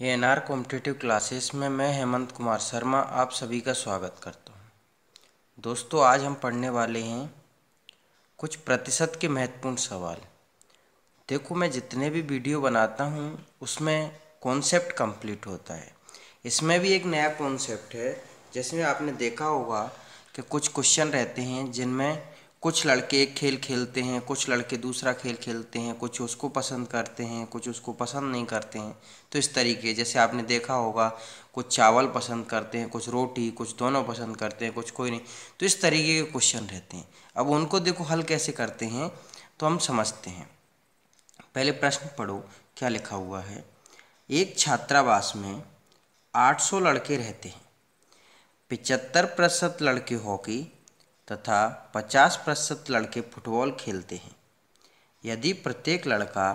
ए N R competitive classes में मैं हेमंत कुमार शर्मा आप सभी का स्वागत करता हूँ दोस्तों आज हम पढ़ने वाले हैं कुछ प्रतिशत के महत्वपूर्ण सवाल देखो मैं जितने भी वीडियो बनाता हूँ उसमें कॉन्सेप्ट कंप्लीट होता है इसमें भी एक नया कॉन्सेप्ट है जिसमें आपने देखा होगा कि कुछ क्वेश्चन रहते हैं जिनमें कुछ लड़के एक खेल खेलते हैं कुछ लड़के दूसरा खेल खेलते हैं कुछ उसको पसंद करते हैं कुछ उसको पसंद नहीं करते हैं तो इस तरीके जैसे आपने देखा होगा कुछ चावल पसंद करते हैं कुछ रोटी कुछ दोनों पसंद करते हैं कुछ कोई नहीं तो इस तरीके के क्वेश्चन रहते हैं अब उनको देखो हल कैसे करते हैं तो हम समझते हैं पहले प्रश्न पढ़ो क्या लिखा हुआ है एक छात्रावास में आठ लड़के रहते हैं पिचत्तर प्रतिशत लड़के हॉकी तथा 50 प्रतिशत लड़के फुटबॉल खेलते हैं यदि प्रत्येक लड़का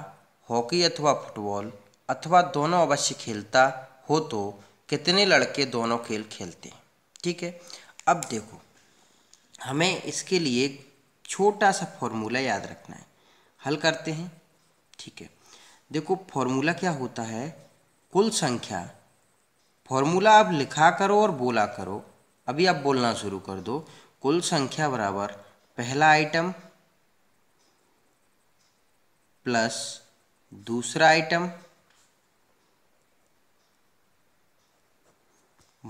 हॉकी अथवा फुटबॉल अथवा दोनों अवश्य खेलता हो तो कितने लड़के दोनों खेल खेलते हैं ठीक है अब देखो हमें इसके लिए एक छोटा सा फॉर्मूला याद रखना है हल करते हैं ठीक है देखो फॉर्मूला क्या होता है कुल संख्या फॉर्मूला आप लिखा करो और बोला करो अभी आप बोलना शुरू कर दो कुल संख्या बराबर पहला आइटम प्लस दूसरा आइटम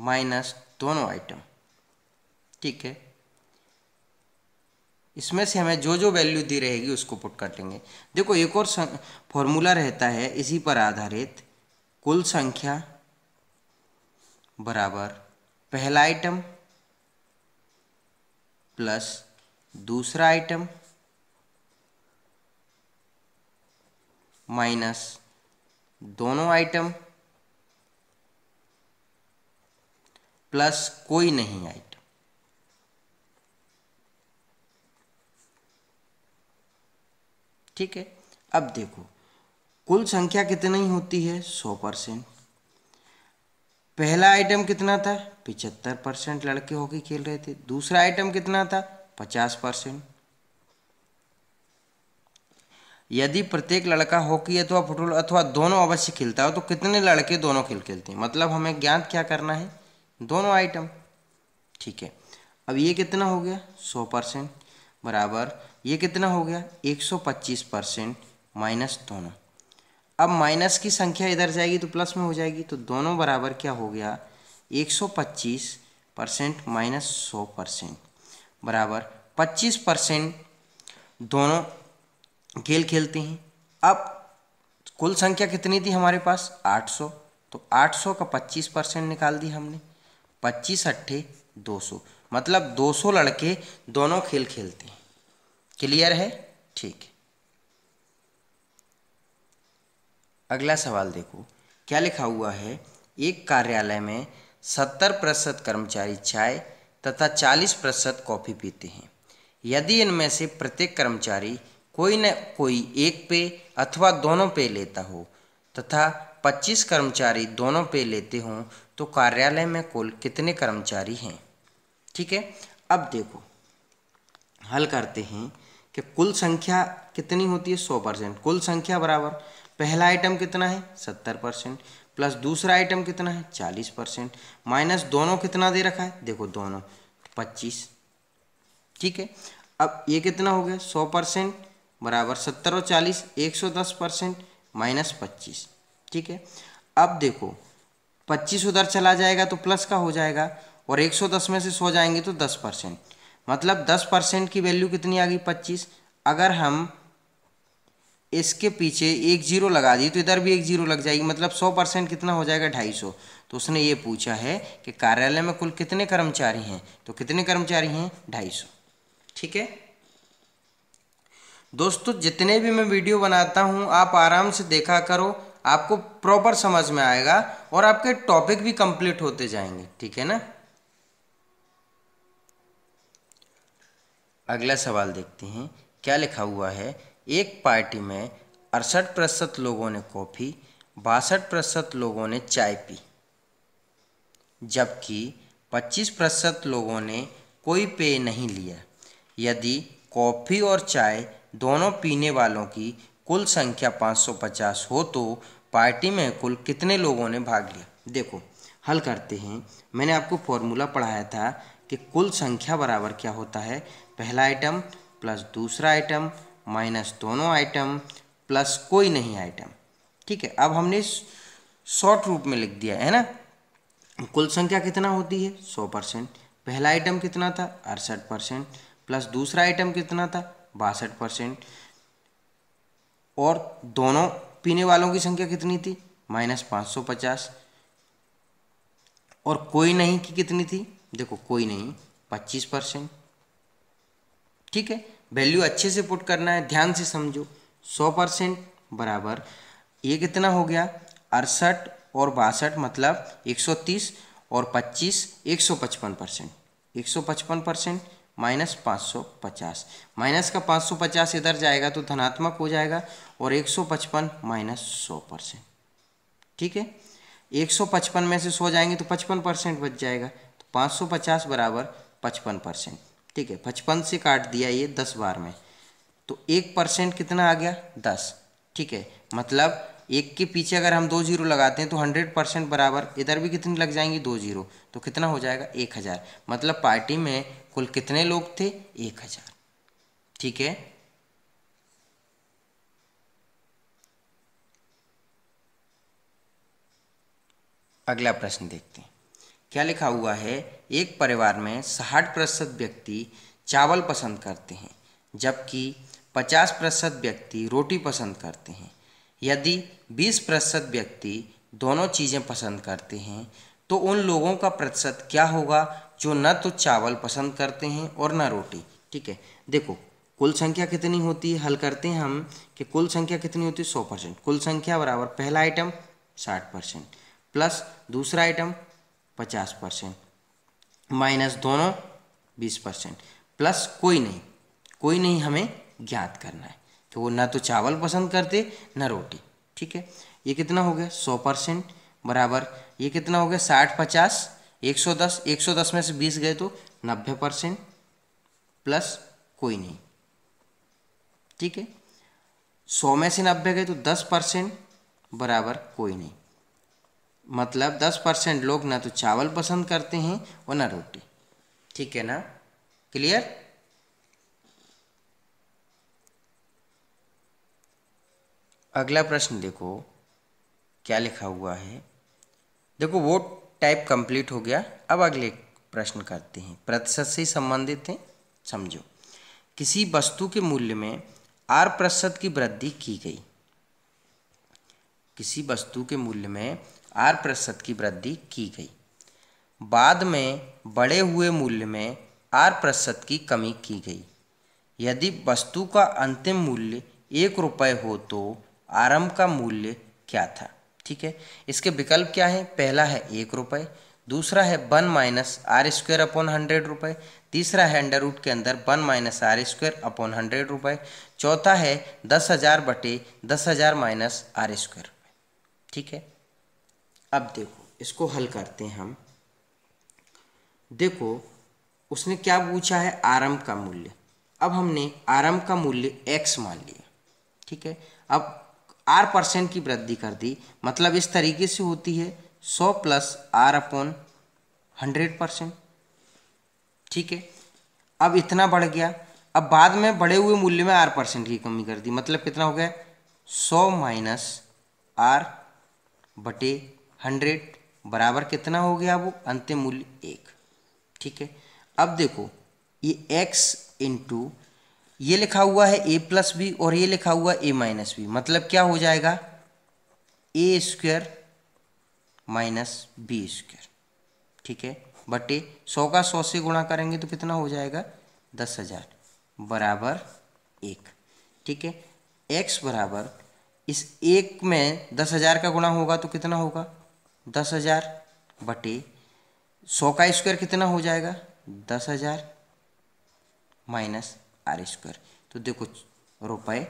माइनस दोनों आइटम ठीक है इसमें से हमें जो जो वैल्यू दी रहेगी उसको पुट कर लेंगे देखो एक और फॉर्मूला रहता है इसी पर आधारित कुल संख्या बराबर पहला आइटम प्लस दूसरा आइटम माइनस दोनों आइटम प्लस कोई नहीं आइटम ठीक है अब देखो कुल संख्या कितनी होती है सौ परसेंट पहला आइटम कितना था पिचहत्तर परसेंट लड़के हॉकी खेल रहे थे दूसरा आइटम कितना था पचास परसेंट यदि प्रत्येक लड़का हॉकी अथवा फुटबॉल अथवा दोनों अवश्य खेलता हो तो कितने लड़के दोनों खेल खेलते हैं मतलब हमें ज्ञात क्या करना है दोनों आइटम ठीक है अब ये कितना हो गया सौ परसेंट बराबर ये कितना हो गया एक सौ पच्चीस परसेंट माइनस दोनों अब माइनस की संख्या इधर जाएगी तो प्लस में हो जाएगी तो दोनों बराबर क्या हो गया 125 परसेंट माइनस सौ परसेंट बराबर 25 परसेंट दोनों खेल खेलते हैं अब कुल संख्या कितनी थी हमारे पास 800 तो 800 का 25 परसेंट निकाल दी हमने 25 अट्ठे 200 मतलब 200 लड़के दोनों खेल खेलते हैं क्लियर है ठीक है अगला सवाल देखो क्या लिखा हुआ है एक कार्यालय में सत्तर प्रतिशत कर्मचारी चाय तथा चालीस प्रतिशत कॉफ़ी पीते हैं यदि इनमें से प्रत्येक कर्मचारी कोई न कोई एक पे अथवा दोनों पे लेता हो तथा पच्चीस कर्मचारी दोनों पे लेते हों तो कार्यालय में कुल कितने कर्मचारी हैं ठीक है अब देखो हल करते हैं कि कुल संख्या कितनी होती है सौ परसेंट कुल संख्या बराबर पहला आइटम कितना है सत्तर परसेंट प्लस दूसरा आइटम कितना है चालीस परसेंट माइनस दोनों कितना दे रखा है देखो दोनों पच्चीस ठीक है अब ये कितना हो गया सौ परसेंट बराबर सत्तर और चालीस एक सौ दस परसेंट माइनस पच्चीस ठीक है अब देखो पच्चीस उधर चला जाएगा तो प्लस का हो जाएगा और एक सौ दस में से सौ जाएंगे तो दस परसेंट मतलब दस परसेंट की वैल्यू कितनी आ गई पच्चीस अगर हम इसके पीछे एक जीरो लगा दी तो इधर भी एक जीरो लग जाएगी मतलब सौ परसेंट कितना हो जाएगा ढाई सौ तो उसने ये पूछा है कि कार्यालय में कुल कितने कर्मचारी हैं तो कितने कर्मचारी हैं ढाई सौ ठीक है दोस्तों जितने भी मैं वीडियो बनाता हूँ आप आराम से देखा करो आपको प्रॉपर समझ में आएगा और आपके टॉपिक भी कंप्लीट होते जाएंगे ठीक है ना अगला सवाल देखते हैं क्या लिखा हुआ है एक पार्टी में अड़सठ प्रतिशत लोगों ने कॉफ़ी बासठ प्रतिशत लोगों ने चाय पी जबकि 25 प्रतिशत लोगों ने कोई पेय नहीं लिया यदि कॉफ़ी और चाय दोनों पीने वालों की कुल संख्या 550 हो तो पार्टी में कुल कितने लोगों ने भाग लिया देखो हल करते हैं मैंने आपको फॉर्मूला पढ़ाया था कि कुल संख्या बराबर क्या होता है पहला आइटम प्लस दूसरा आइटम माइनस दोनों आइटम प्लस कोई नहीं आइटम ठीक है अब हमने शॉर्ट रूप में लिख दिया है ना कुल संख्या कितना होती है सौ परसेंट पहला आइटम कितना था अड़सठ परसेंट प्लस दूसरा आइटम कितना था बासठ परसेंट और दोनों पीने वालों की संख्या कितनी थी माइनस पाँच सौ पचास और कोई नहीं की कितनी थी देखो कोई नहीं पच्चीस परसेंट ठीक है वैल्यू अच्छे से पुट करना है ध्यान से समझो सौ परसेंट बराबर ये कितना हो गया अड़सठ और बासठ मतलब एक सौ तीस और पच्चीस एक सौ पचपन परसेंट एक सौ पचपन परसेंट माइनस पाँच सौ पचास माइनस का पाँच सौ पचास इधर जाएगा तो धनात्मक हो जाएगा और एक सौ पचपन माइनस सौ परसेंट ठीक है एक सौ पचपन में से सौ जाएंगे तो पचपन परसेंट बच जाएगा तो पाँच सौ पचास बराबर पचपन परसेंट ठीक है पचपन से काट दिया ये दस बार में तो एक परसेंट कितना आ गया दस ठीक है मतलब एक के पीछे अगर हम दो जीरो लगाते हैं तो हंड्रेड परसेंट बराबर इधर भी कितनी लग जाएंगी दो जीरो तो कितना हो जाएगा एक हज़ार मतलब पार्टी में कुल कितने लोग थे एक हज़ार ठीक है अगला प्रश्न देखते हैं क्या लिखा हुआ है एक परिवार में साठ प्रतिशत व्यक्ति चावल पसंद करते हैं जबकि पचास प्रतिशत व्यक्ति रोटी पसंद करते हैं यदि बीस प्रतिशत व्यक्ति दोनों चीज़ें पसंद करते हैं तो उन लोगों का प्रतिशत क्या होगा जो न तो चावल पसंद करते हैं और न रोटी ठीक है देखो कुल संख्या कितनी होती है हल करते हैं हम कि कुल संख्या कितनी होती है सौ परसेंट कुल संख्या बराबर पहला आइटम साठ परसेंट प्लस दूसरा आइटम पचास परसेंट माइनस दोनों बीस परसेंट प्लस कोई नहीं कोई नहीं हमें ज्ञात करना है तो वो ना तो चावल पसंद करते ना रोटी ठीक है ये कितना हो गया सौ परसेंट बराबर ये कितना हो गया साठ पचास एक सौ दस एक सौ दस में से बीस गए तो नब्बे परसेंट प्लस कोई नहीं ठीक है सौ में से नब्बे गए तो दस परसेंट बराबर कोई नहीं मतलब दस परसेंट लोग ना तो चावल पसंद करते हैं और ना रोटी ठीक है ना क्लियर अगला प्रश्न देखो क्या लिखा हुआ है देखो वो टाइप कंप्लीट हो गया अब अगले प्रश्न करते हैं प्रतिशत से संबंधित हैं समझो किसी वस्तु के मूल्य में आर प्रतिशत की वृद्धि की गई किसी वस्तु के मूल्य में आर प्रतिशत की वृद्धि की गई बाद में बढ़े हुए मूल्य में आर प्रतिशत की कमी की गई यदि वस्तु का अंतिम मूल्य एक रुपये हो तो आरंभ का मूल्य क्या था ठीक है इसके विकल्प क्या हैं पहला है एक रुपये दूसरा है one minus R square upon hundred रुपये तीसरा है अंडर रूट के अंदर one minus R square upon hundred रुपये चौथा है दस हज़ार बटे दस हज़ार माइनस आर स्क्वेयर ठीक है अब देखो इसको हल करते हैं हम देखो उसने क्या पूछा है आरंभ का मूल्य अब हमने आरंभ का मूल्य एक्स मान लिया ठीक है अब आर परसेंट की वृद्धि कर दी मतलब इस तरीके से होती है सौ plus R upon hundred percent ठीक है अब इतना बढ़ गया अब बाद में बढ़े हुए मूल्य में आर परसेंट की कमी कर दी मतलब कितना हो गया सौ माइनस आर बटे हंड्रेड बराबर कितना हो गया वो अंतिम मूल्य एक ठीक है अब देखो ये एक्स इंटू ये लिखा हुआ है ए प्लस बी और ये लिखा हुआ ए माइनस बी मतलब क्या हो जाएगा A square minus B square ठीक है बटे सौ का सौ से गुणा करेंगे तो कितना हो जाएगा दस हज़ार बराबर एक ठीक है एक्स बराबर इस एक में दस हज़ार का गुणा होगा तो कितना होगा दस हज़ार बटे सौ का स्क्वायर कितना हो जाएगा दस हज़ार माइनस आर स्क्वायर तो देखो रुपये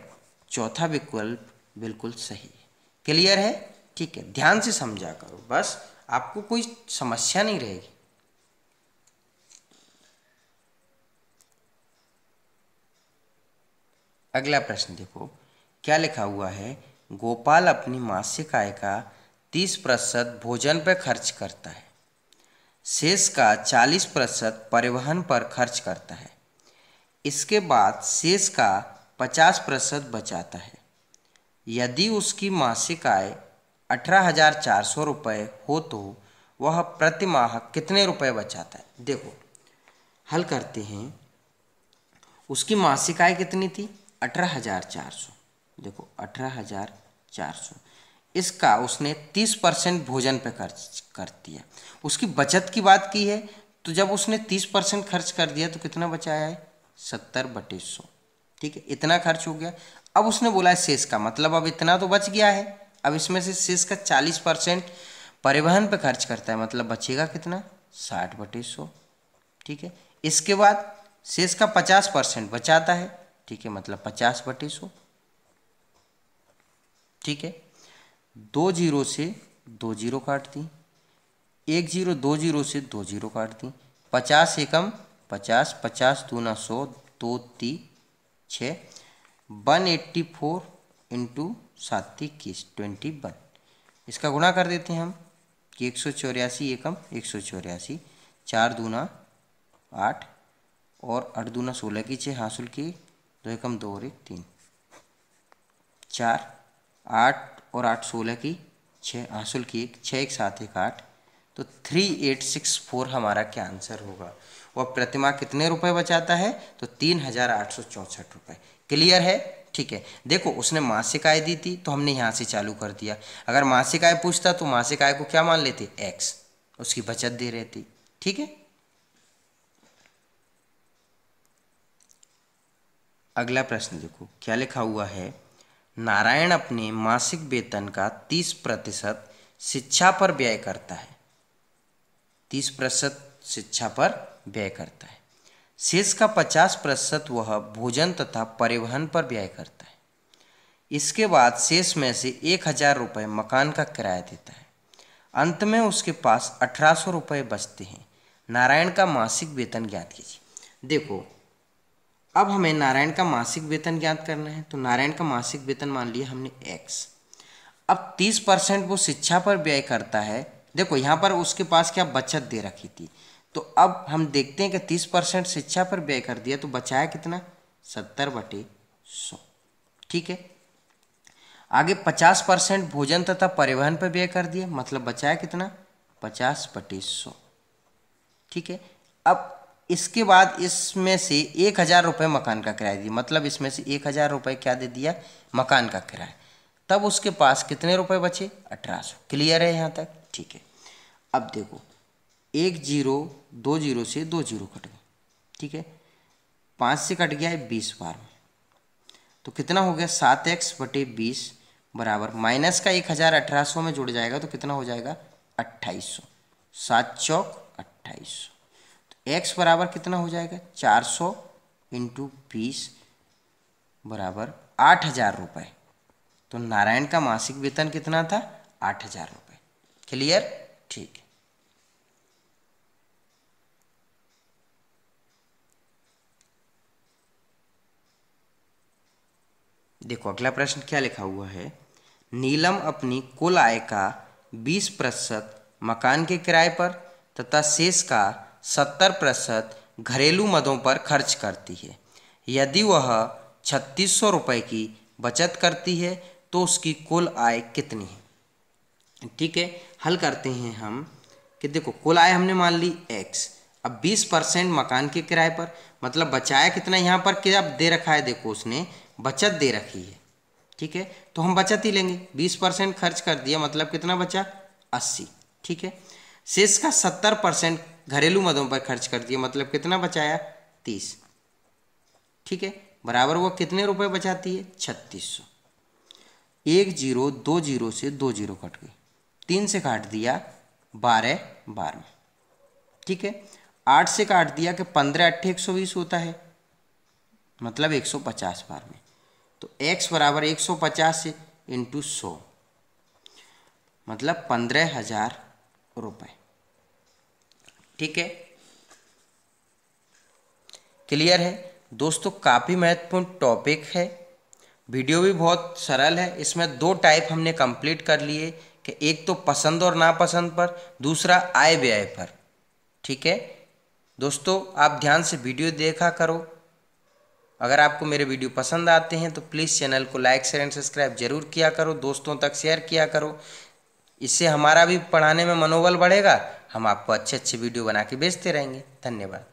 चौथा विकल्प बिल्कुल सही है क्लियर है ठीक है ध्यान से समझा करो बस आपको कोई समस्या नहीं रहेगी अगला प्रश्न देखो क्या लिखा हुआ है गोपाल अपनी मासिक आय का तीस प्रतिशत भोजन पर खर्च करता है शेष का चालीस प्रतिशत परिवहन पर खर्च करता है इसके बाद शेष का पचास प्रतिशत बचाता है यदि उसकी मासिक आय अठारह हज़ार चार सौ रुपये हो तो वह प्रति माह कितने रुपए बचाता है देखो हल करते हैं उसकी मासिक आय कितनी थी अठारह हज़ार चार सौ देखो अठारह हज़ार चार सौ इसका उसने तीस परसेंट भोजन पे खर्च कर दिया उसकी बचत की बात की है तो जब उसने तीस परसेंट खर्च कर दिया तो कितना बचाया है सत्तर बटे सौ ठीक है इतना खर्च हो गया अब उसने बोला है शेष का मतलब अब इतना तो बच गया है अब इसमें से शेष का चालीस परसेंट परिवहन पे खर्च करता है मतलब बचेगा कितना साठ बटे सौ ठीक है इसके बाद शेष का पचास परसेंट बचाता है ठीक है मतलब पचास बटे सौ ठीक है दो जीरो से दो जीरो काट दी एक जीरो दो जीरो से दो जीरो काट दी पचास एकम पचास पचास दूना सौ दो ती छ वन एट्टी फोर इंटू सात इक्कीस ट्वेंटी वन इसका गुणा कर देते हैं हम कि एक सौ चौरासी एकम एक सौ चौरासी चार दूना आठ और आठ दूना सोलह की छः हासिल की दो एकम दो और एक तीन चार आठ और आठ सोलह की छः हासिल की एक छः एक सात एक आठ तो थ्री एट सिक्स फोर हमारा क्या आंसर होगा वह प्रतिमा कितने रुपए बचाता है तो तीन हज़ार आठ सौ चौंसठ रुपये क्लियर है ठीक है देखो उसने मासिक आय दी थी तो हमने यहाँ से चालू कर दिया अगर मासिक आय पूछता तो मासिक आय को क्या मान लेते एक्स उसकी बचत दे रहती ठीक है अगला प्रश्न देखो क्या लिखा हुआ है नारायण अपने मासिक वेतन का तीस प्रतिशत शिक्षा पर व्यय करता है तीस प्रतिशत शिक्षा पर व्यय करता है शेष का पचास प्रतिशत वह भोजन तथा परिवहन पर व्यय करता है इसके बाद शेष में से एक हज़ार रुपये मकान का किराया देता है अंत में उसके पास अठारह सौ रुपये बचते हैं नारायण का मासिक वेतन ज्ञात कीजिए देखो अब हमें नारायण का मासिक वेतन ज्ञात करना है तो नारायण का मासिक वेतन मान लिया हमने एक्स अब तीस परसेंट वो शिक्षा पर व्यय करता है देखो यहाँ पर उसके पास क्या बचत दे रखी थी तो अब हम देखते हैं कि तीस परसेंट शिक्षा पर व्यय कर दिया तो बचाया कितना सत्तर बटे सौ ठीक है आगे पचास परसेंट भोजन तथा परिवहन पर व्यय कर दिया मतलब बचाया कितना पचास बटे सौ ठीक है अब इसके बाद इसमें से एक हज़ार रुपये मकान का किराया दिया मतलब इसमें से एक हज़ार रुपये क्या दे दिया मकान का किराया तब उसके पास कितने रुपए बचे अठारह सौ क्लियर है यहाँ तक ठीक है अब देखो एक जीरो दो जीरो से दो जीरो कट गए ठीक है पाँच से कट गया है बीस बार में तो कितना हो गया सात एक्स बटे बीस बराबर माइनस का एक हज़ार अठारह सौ में जुड़ जाएगा तो कितना हो जाएगा अट्ठाईस सौ सात चौक अट्ठाईस सौ एक्स बराबर कितना हो जाएगा चार सौ इंटू बीस बराबर आठ हज़ार रुपये तो नारायण का मासिक वेतन कितना था आठ हज़ार रुपये क्लियर ठीक देखो अगला प्रश्न क्या लिखा हुआ है नीलम अपनी कुल आय का 20 प्रतिशत मकान के किराए पर तथा शेष का सत्तर प्रतिशत घरेलू मदों पर खर्च करती है यदि वह छत्तीस सौ रुपये की बचत करती है तो उसकी कुल आय कितनी है ठीक है हल करते हैं हम कि देखो कुल आय हमने मान ली एक्स अब 20 परसेंट मकान के किराए पर मतलब बचाया कितना यहाँ पर अब दे रखा है देखो उसने बचत दे रखी है ठीक है तो हम बचत ही लेंगे 20 परसेंट खर्च कर दिया मतलब कितना बचा 80 ठीक है शेष का 70 परसेंट घरेलू मदों पर खर्च कर दिए मतलब कितना बचाया तीस ठीक है बराबर वो कितने रुपए बचाती है छत्तीस सौ एक जीरो दो जीरो से दो जीरो कट गई तीन से काट दिया बारह बारह में ठीक है आठ से काट दिया कि पंद्रह अट्ठे एक सौ बीस होता है मतलब एक सौ पचास बार में तो एक्स बराबर एक सौ पचास इंटू सौ मतलब पंद्रह हजार रुपये ठीक है क्लियर है दोस्तों काफ़ी महत्वपूर्ण टॉपिक है वीडियो भी बहुत सरल है इसमें दो टाइप हमने कंप्लीट कर लिए कि एक तो पसंद और नापसंद पर दूसरा आय व्यय पर ठीक है दोस्तों आप ध्यान से वीडियो देखा करो अगर आपको मेरे वीडियो पसंद आते हैं तो प्लीज़ चैनल को लाइक शेयर एंड सब्सक्राइब जरूर किया करो दोस्तों तक शेयर किया करो इससे हमारा भी पढ़ाने में मनोबल बढ़ेगा हम आपको अच्छे अच्छे वीडियो बना के भेजते रहेंगे धन्यवाद